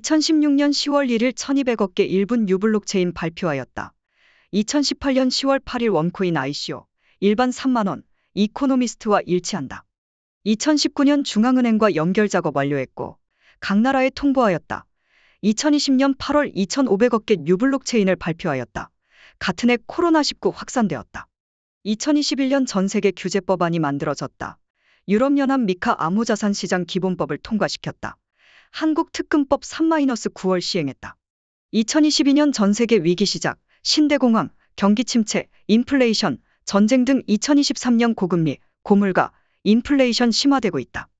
2016년 10월 1일 1200억 개 1분 유블록체인 발표하였다. 2018년 10월 8일 원코인 ICO 일반 3만원 이코노미스트와 일치한다. 2019년 중앙은행과 연결 작업 완료했고 각 나라에 통보하였다. 2020년 8월 2,500억 개유블록체인을 발표하였다. 같은 해 코로나19 확산되었다. 2021년 전 세계 규제법안이 만들어졌다. 유럽연합 미카 암호자산 시장 기본법을 통과시켰다. 한국특금법 3-9월 시행했다. 2022년 전세계 위기 시작, 신대공황, 경기 침체, 인플레이션, 전쟁 등 2023년 고금리, 고물가, 인플레이션 심화되고 있다.